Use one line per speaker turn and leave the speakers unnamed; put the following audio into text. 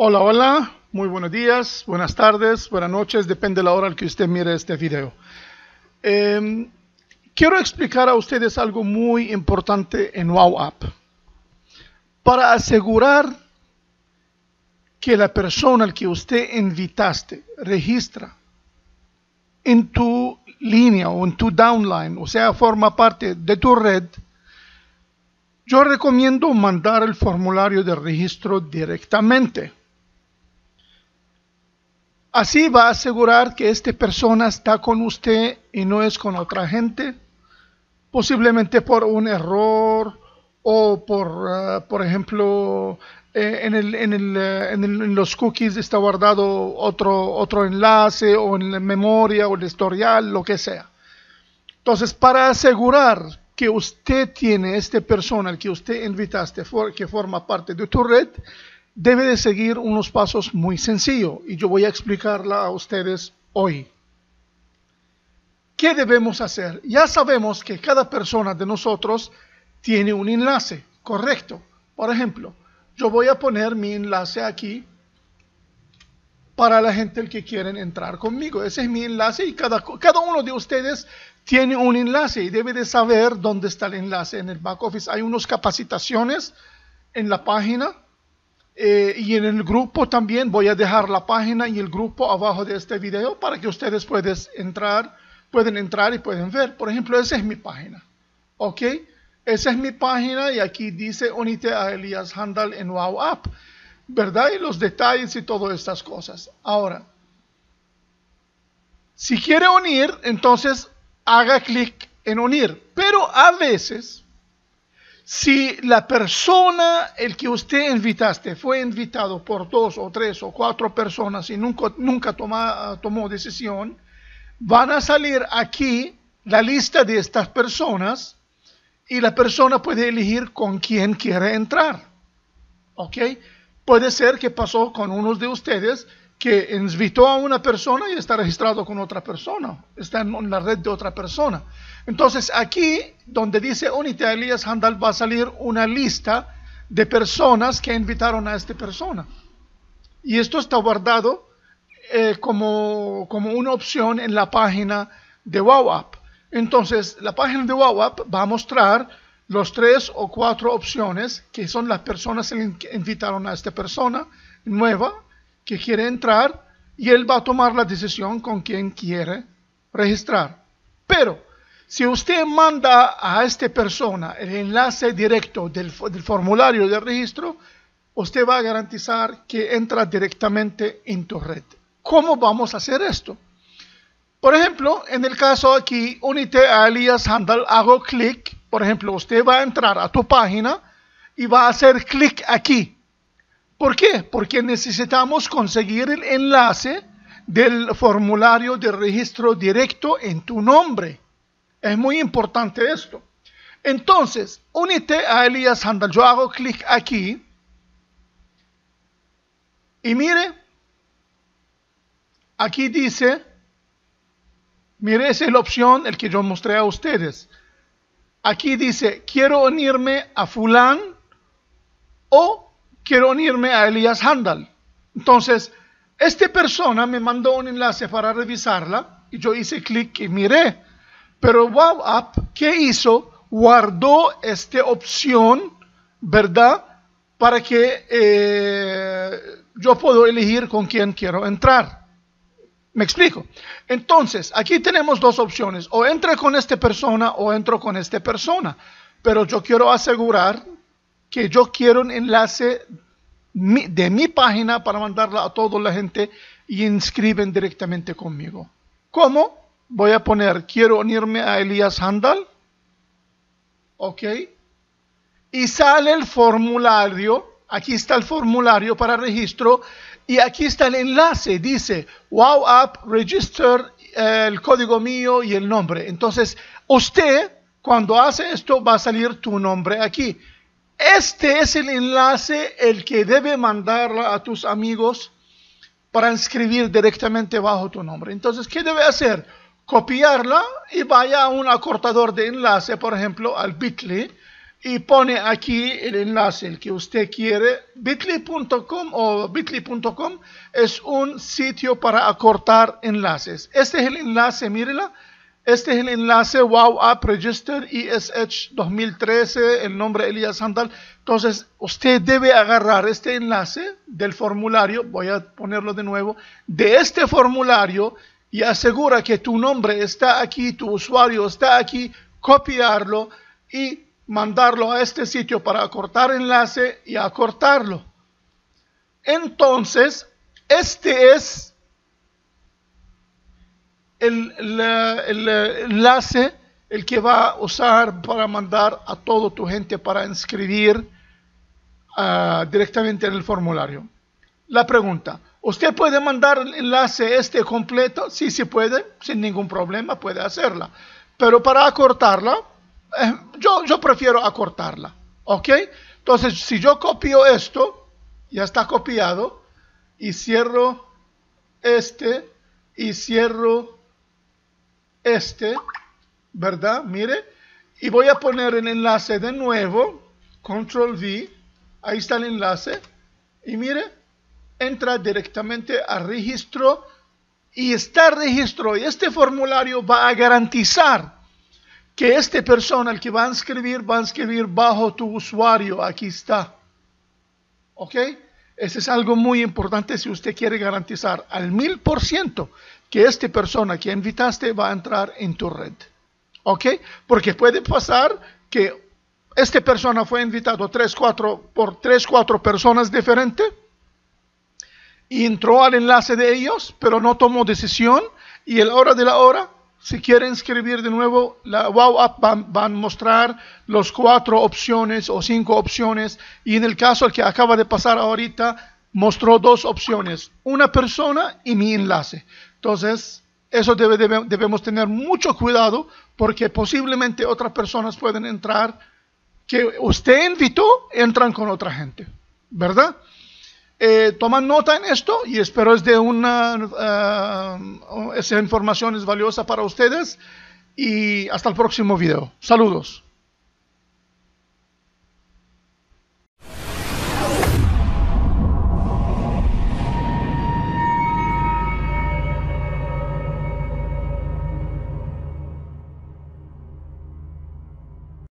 Hola, hola, muy buenos días, buenas tardes, buenas noches, depende de la hora en que usted mire este video. Em, quiero explicar a ustedes algo muy importante en Wow Para asegurar que la persona al que usted invitaste registra en tu línea o en tu downline, o sea, forma parte de tu red, yo recomiendo mandar el formulario de registro directamente Así va a asegurar que esta persona está con usted y no es con otra gente, posiblemente por un error o por, eh, por ejemplo, eh, eh, en, los cookies está guardado otro, otro enlace o en la memoria o el historial, lo que sea. Entonces, para asegurar que usted tiene esta persona, que usted invitaste, que forma parte de tu red, debe de seguir unos pasos muy sencillos y yo voy a explicarla a ustedes hoy. ¿Qué debemos hacer? Ya sabemos que cada persona de nosotros tiene un enlace, correcto. Por ejemplo, yo voy a poner mi enlace aquí para la gente que quieren entrar conmigo. Ese es mi enlace y cada, cada uno de ustedes tiene un enlace y debe de saber dónde está el enlace en el back office. Hay unas capacitaciones en la página eh, y en el grupo también voy a dejar la página y el grupo abajo de este video para que ustedes puedan entrar, pueden entrar y pueden ver. Por ejemplo, esa es mi página. ¿Ok? Esa es mi página y aquí dice Unite a Elias Handal en Wow App. ¿Verdad? Y los detalles y todas estas cosas. Ahora, si quiere unir, entonces haga clic en unir. Pero a veces si la persona, el que usted invitaste, fue invitado por dos o tres o cuatro personas y nunca, nunca toma, tomó decisión, van a salir aquí la lista de estas personas y la persona puede elegir con quién quiere entrar. ¿Ok? Puede ser que pasó con unos de ustedes que invitó a una persona y está registrado con otra persona, está en la red de otra persona. Entonces aquí donde dice Unite a Elías Handal va a salir una lista de personas que invitaron a esta persona. Y esto está guardado eh, como, como una opción en la página de WAWAP. Entonces la página de WAWAP va a mostrar los tres o cuatro opciones que son las personas que invitaron a esta persona nueva que quiere entrar y él va a tomar la decisión con quién quiere registrar. Pero si usted manda a esta persona el enlace directo del, formulario de registro, usted va a garantizar que entra directamente en tu red. ¿Cómo vamos a hacer esto? Por ejemplo, en el caso aquí, UNITE a Handel, hago clic, por ejemplo, usted va a entrar a tu página y va a hacer clic aquí, ¿Por qué? Porque necesitamos conseguir el enlace del formulario de registro directo en tu nombre. Es muy importante esto. Entonces, únete a Elías Handel. Yo hago clic aquí. Y mire, aquí dice, mire, esa es la opción, el que yo mostré a ustedes. Aquí dice, quiero unirme a fulán o quiero unirme a Elías Handal. Entonces, esta persona me mandó un enlace para revisarla y yo hice clic y miré. Pero Wow App, ¿qué hizo? Guardó esta opción, ¿verdad? Para que eh, yo puedo elegir con quién quiero entrar. ¿Me explico? Entonces, aquí tenemos dos opciones. O entro con esta persona o entro con esta persona. Pero yo quiero asegurar que yo quiero un enlace de mi página para mandarla a toda la gente y inscriben directamente conmigo. ¿Cómo? Voy a poner, quiero unirme a Elías Handal. ¿Ok? Y sale el formulario. Aquí está el formulario para registro. Y aquí está el enlace. Dice, wow Up register eh, el código mío y el nombre. Entonces, usted, cuando hace esto, va a salir tu nombre aquí. Este es el enlace el que debe mandarla a tus amigos para inscribir directamente bajo tu nombre. Entonces, ¿qué debe hacer? Copiarla y vaya a un acortador de enlace, por ejemplo, al bit.ly y pone aquí el enlace, el que usted quiere. bit.ly.com o bit.ly.com es un sitio para acortar enlaces. Este es el enlace, mírela. Este es el enlace Wow Register ESH 2013, el nombre Elías Handal. Entonces, usted debe agarrar este enlace del formulario, voy a ponerlo de nuevo, de este formulario y asegura que tu nombre está aquí, tu usuario está aquí, copiarlo y mandarlo a este sitio para acortar enlace y acortarlo. Entonces, este es el, enlace el que va a usar para mandar a toda tu gente para inscribir ah, directamente en el formulario. La pregunta, ¿usted puede mandar el enlace este completo? Sí, sí puede, sin ningún problema puede hacerla. Pero para acortarla, eh, yo, yo prefiero acortarla, ¿ok? Entonces, si yo copio esto, ya está copiado, y cierro este, y cierro este, ¿verdad? Mire, y voy a poner el enlace de nuevo, control V, ahí está el enlace, y mire, entra directamente a registro y está registro y este formulario va a garantizar que esta persona, que va a escribir va a escribir bajo tu usuario, aquí está, ¿ok? Eso es algo muy importante si usted quiere garantizar al mil por ciento que esta persona que invitaste va a entrar en tu red. ¿Ok? Porque puede pasar que esta persona fue invitado por tres, cuatro personas diferentes y entró al enlace de ellos, pero no tomó decisión y el hora de la hora si quieren escribir de nuevo, la Wow App van, a mostrar las cuatro opciones o cinco opciones. Y en el caso el que acaba de pasar ahorita, mostró dos opciones, una persona y mi enlace. Entonces, eso debemos tener mucho cuidado porque posiblemente otras personas pueden entrar que usted invitó, entran con otra gente, ¿verdad? Eh, toman nota en esto y espero es de una, eh, esa información es valiosa para ustedes y hasta el próximo video. Saludos.